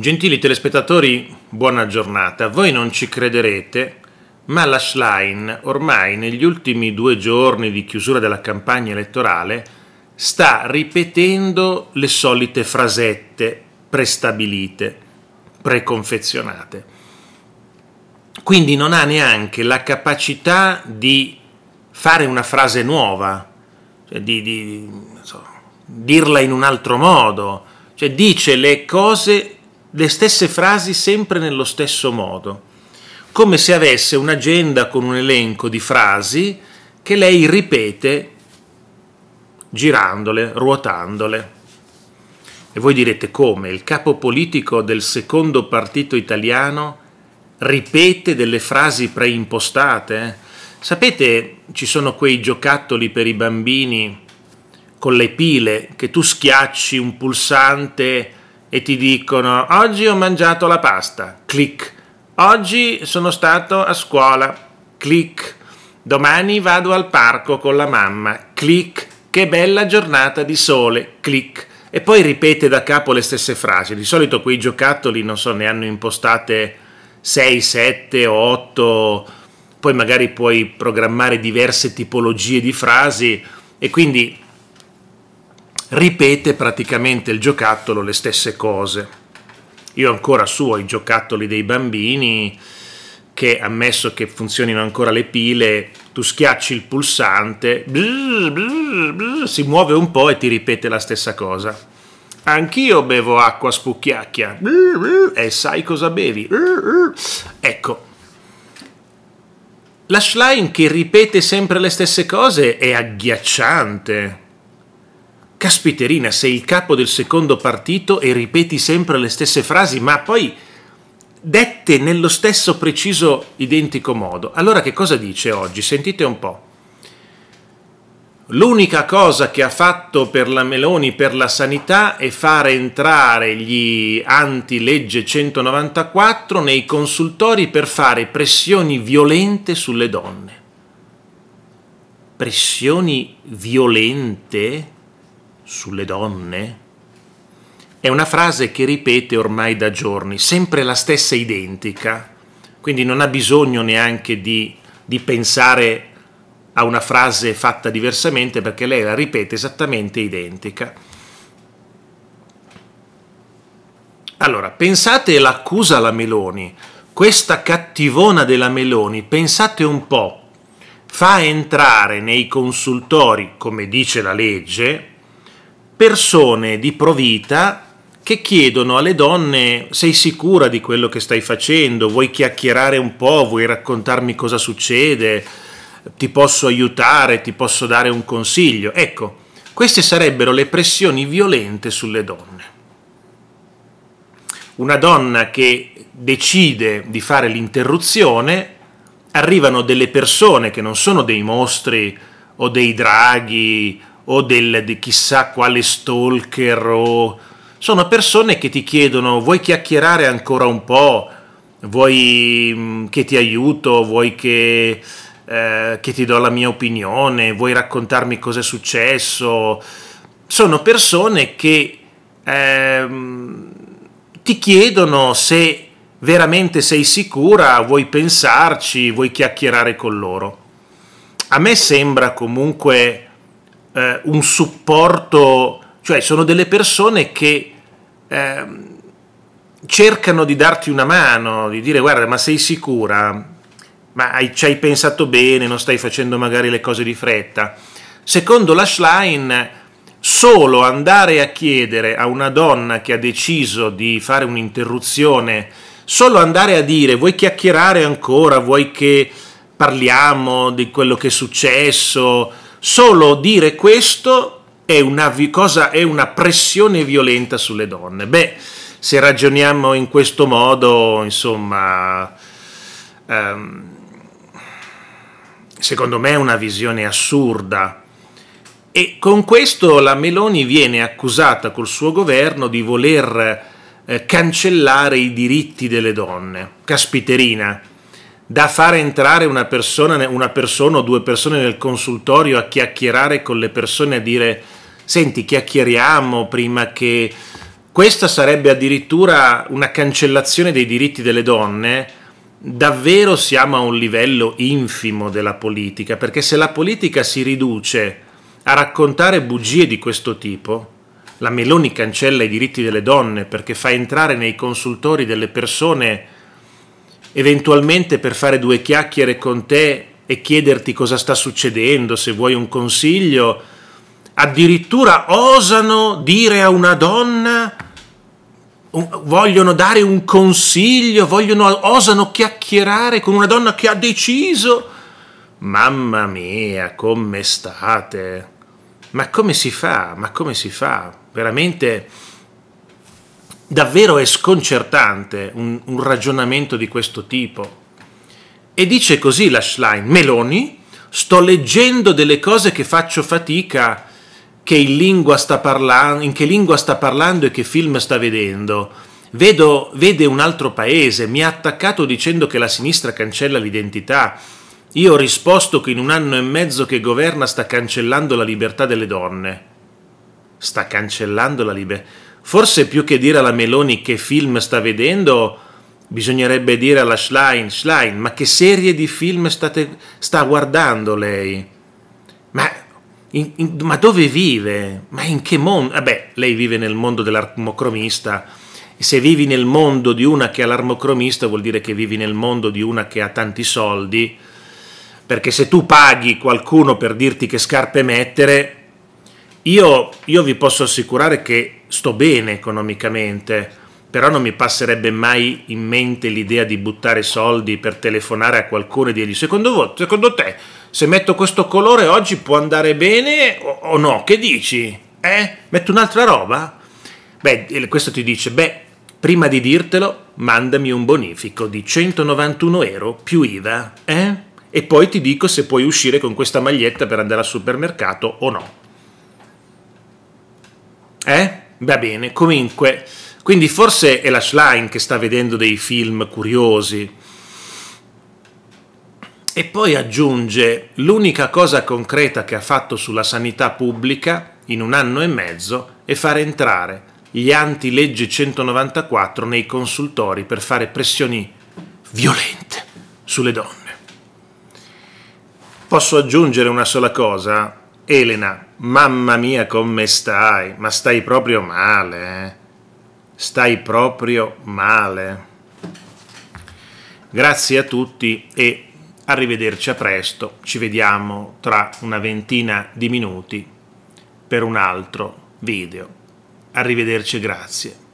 Gentili telespettatori, buona giornata. Voi non ci crederete, ma la Schlein ormai negli ultimi due giorni di chiusura della campagna elettorale sta ripetendo le solite frasette prestabilite, preconfezionate. Quindi non ha neanche la capacità di fare una frase nuova, cioè di, di so, dirla in un altro modo, cioè dice le cose le stesse frasi sempre nello stesso modo, come se avesse un'agenda con un elenco di frasi che lei ripete girandole, ruotandole. E voi direte come il capo politico del secondo partito italiano ripete delle frasi preimpostate? Eh? Sapete, ci sono quei giocattoli per i bambini con le pile che tu schiacci un pulsante e ti dicono oggi ho mangiato la pasta, clic. Oggi sono stato a scuola, clic. Domani vado al parco con la mamma, clic. Che bella giornata di sole, clic. E poi ripete da capo le stesse frasi. Di solito quei giocattoli, non so, ne hanno impostate 6, 7 o 8. Poi magari puoi programmare diverse tipologie di frasi e quindi ripete praticamente il giocattolo le stesse cose. Io ancora su ho i giocattoli dei bambini che ammesso che funzionino ancora le pile, tu schiacci il pulsante, brrr, brrr, brrr, si muove un po' e ti ripete la stessa cosa. Anch'io bevo acqua spucchiacchia e sai cosa bevi. Ecco. La Schlein che ripete sempre le stesse cose è agghiacciante caspiterina, sei il capo del secondo partito e ripeti sempre le stesse frasi, ma poi dette nello stesso preciso identico modo. Allora che cosa dice oggi? Sentite un po'. L'unica cosa che ha fatto per la Meloni per la sanità è fare entrare gli anti-legge 194 nei consultori per fare pressioni violente sulle donne. Pressioni violente? sulle donne? È una frase che ripete ormai da giorni, sempre la stessa identica, quindi non ha bisogno neanche di, di pensare a una frase fatta diversamente perché lei la ripete esattamente identica. Allora, pensate l'accusa alla Meloni, questa cattivona della Meloni, pensate un po', fa entrare nei consultori, come dice la legge, persone di provita che chiedono alle donne sei sicura di quello che stai facendo, vuoi chiacchierare un po', vuoi raccontarmi cosa succede, ti posso aiutare, ti posso dare un consiglio. Ecco, queste sarebbero le pressioni violente sulle donne. Una donna che decide di fare l'interruzione, arrivano delle persone che non sono dei mostri o dei draghi o del, di chissà quale stalker o... Sono persone che ti chiedono vuoi chiacchierare ancora un po', vuoi mm, che ti aiuto, vuoi che, eh, che ti do la mia opinione, vuoi raccontarmi cosa è successo. Sono persone che eh, ti chiedono se veramente sei sicura, vuoi pensarci, vuoi chiacchierare con loro. A me sembra comunque eh, un supporto, cioè sono delle persone che eh, cercano di darti una mano, di dire guarda ma sei sicura, ma hai, ci hai pensato bene, non stai facendo magari le cose di fretta. Secondo la Schlein, solo andare a chiedere a una donna che ha deciso di fare un'interruzione, solo andare a dire vuoi chiacchierare ancora, vuoi che parliamo di quello che è successo, Solo dire questo è una, cosa, è una pressione violenta sulle donne. Beh, se ragioniamo in questo modo, insomma, um, secondo me è una visione assurda. E con questo la Meloni viene accusata col suo governo di voler eh, cancellare i diritti delle donne. Caspiterina da fare entrare una persona, una persona o due persone nel consultorio a chiacchierare con le persone, a dire senti chiacchieriamo prima che... Questa sarebbe addirittura una cancellazione dei diritti delle donne. Davvero siamo a un livello infimo della politica, perché se la politica si riduce a raccontare bugie di questo tipo, la Meloni cancella i diritti delle donne perché fa entrare nei consultori delle persone eventualmente per fare due chiacchiere con te e chiederti cosa sta succedendo, se vuoi un consiglio. Addirittura osano dire a una donna, vogliono dare un consiglio, vogliono, osano chiacchierare con una donna che ha deciso. Mamma mia, come state? Ma come si fa? Ma come si fa? Veramente Davvero è sconcertante un, un ragionamento di questo tipo. E dice così la Schlein, Meloni, sto leggendo delle cose che faccio fatica, che in, parlando, in che lingua sta parlando e che film sta vedendo. Vedo, vede un altro paese, mi ha attaccato dicendo che la sinistra cancella l'identità. Io ho risposto che in un anno e mezzo che governa sta cancellando la libertà delle donne. Sta cancellando la libertà forse più che dire alla Meloni che film sta vedendo, bisognerebbe dire alla Schlein, Schlein, ma che serie di film state, sta guardando lei? Ma, in, in, ma dove vive? Ma in che mondo? Vabbè, eh lei vive nel mondo dell'armocromista. Se vivi nel mondo di una che ha l'armocromista vuol dire che vivi nel mondo di una che ha tanti soldi, perché se tu paghi qualcuno per dirti che scarpe mettere, io, io vi posso assicurare che sto bene economicamente, però non mi passerebbe mai in mente l'idea di buttare soldi per telefonare a qualcuno e dirgli secondo, voi, secondo te se metto questo colore oggi può andare bene o, o no? Che dici? Eh? Metto un'altra roba? Beh, questo ti dice, beh, prima di dirtelo mandami un bonifico di 191 euro più IVA, eh? E poi ti dico se puoi uscire con questa maglietta per andare al supermercato o no. Eh? Va bene, comunque, quindi forse è la Schlein che sta vedendo dei film curiosi. E poi aggiunge, l'unica cosa concreta che ha fatto sulla sanità pubblica in un anno e mezzo è far entrare gli anti-legge 194 nei consultori per fare pressioni violente sulle donne. Posso aggiungere una sola cosa? Elena, mamma mia come stai? Ma stai proprio male, eh? Stai proprio male. Grazie a tutti e arrivederci a presto. Ci vediamo tra una ventina di minuti per un altro video. Arrivederci, grazie.